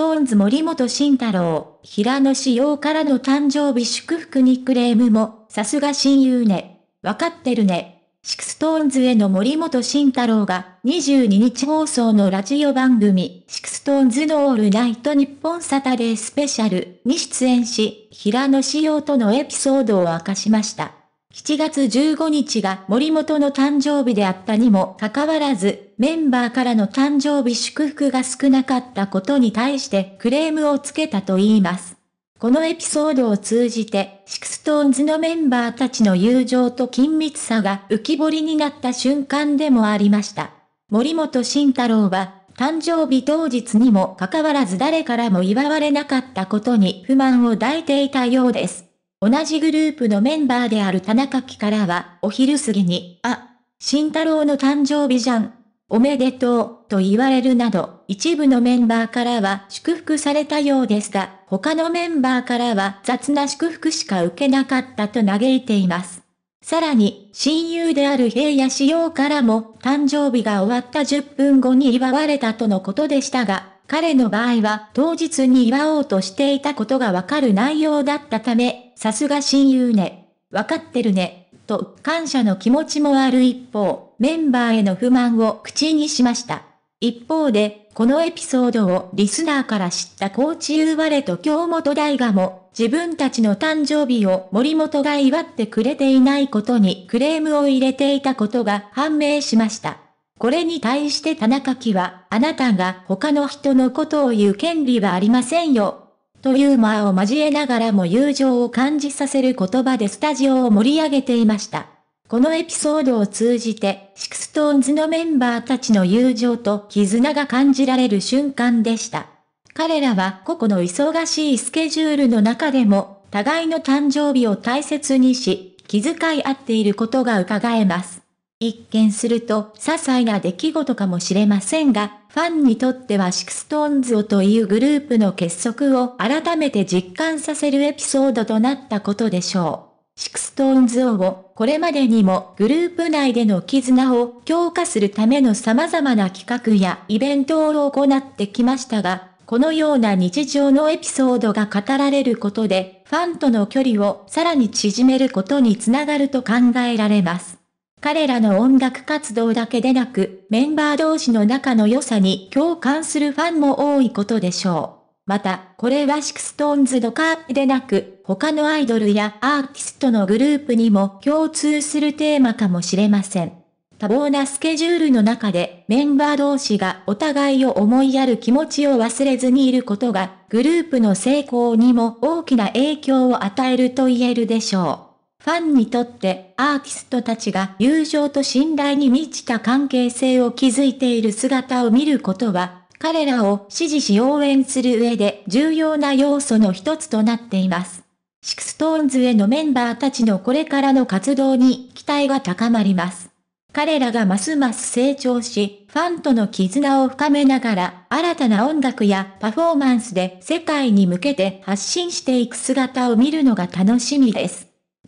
トーンズ森本慎太郎、平野紫耀からの誕生日祝福にクレームも、さすが親友ね。わかってるね。シクストーンズへの森本慎太郎が22日放送のラジオ番組シクストーンズのオールナイト日本サタデースペシャルに出演し、平野紫耀とのエピソードを明かしました。7月15日が森本の誕生日であったにもかかわらず、メンバーからの誕生日祝福が少なかったことに対してクレームをつけたと言います。このエピソードを通じて、シクストーンズのメンバーたちの友情と緊密さが浮き彫りになった瞬間でもありました。森本慎太郎は、誕生日当日にもかかわらず誰からも祝われなかったことに不満を抱いていたようです。同じグループのメンバーである田中貴からは、お昼過ぎに、あ、慎太郎の誕生日じゃん。おめでとう、と言われるなど、一部のメンバーからは祝福されたようですが、他のメンバーからは雑な祝福しか受けなかったと嘆いています。さらに、親友である平野志陽からも、誕生日が終わった10分後に祝われたとのことでしたが、彼の場合は当日に祝おうとしていたことがわかる内容だったため、さすが親友ね。わかってるね。と、感謝の気持ちもある一方、メンバーへの不満を口にしました。一方で、このエピソードをリスナーから知ったコーチユーワレと京本大我も、自分たちの誕生日を森本が祝ってくれていないことにクレームを入れていたことが判明しました。これに対して田中貴は、あなたが他の人のことを言う権利はありませんよ。という間を交えながらも友情を感じさせる言葉でスタジオを盛り上げていました。このエピソードを通じて、シクストーンズのメンバーたちの友情と絆が感じられる瞬間でした。彼らは個々の忙しいスケジュールの中でも、互いの誕生日を大切にし、気遣い合っていることが伺えます。一見すると、些細な出来事かもしれませんが、ファンにとってはシクストーンズをというグループの結束を改めて実感させるエピソードとなったことでしょう。シクストーンズオを、これまでにもグループ内での絆を強化するための様々な企画やイベントを行ってきましたが、このような日常のエピソードが語られることで、ファンとの距離をさらに縮めることにつながると考えられます。彼らの音楽活動だけでなく、メンバー同士の仲の良さに共感するファンも多いことでしょう。また、これはシクストーンズドカーでなく、他のアイドルやアーティストのグループにも共通するテーマかもしれません。多忙なスケジュールの中でメンバー同士がお互いを思いやる気持ちを忘れずにいることがグループの成功にも大きな影響を与えると言えるでしょう。ファンにとってアーティストたちが友情と信頼に満ちた関係性を築いている姿を見ることは、彼らを支持し応援する上で重要な要素の一つとなっています。シクストーンズへのメンバーたちのこれからの活動に期待が高まります。彼らがますます成長し、ファンとの絆を深めながら、新たな音楽やパフォーマンスで世界に向けて発信していく姿を見るのが楽しみです。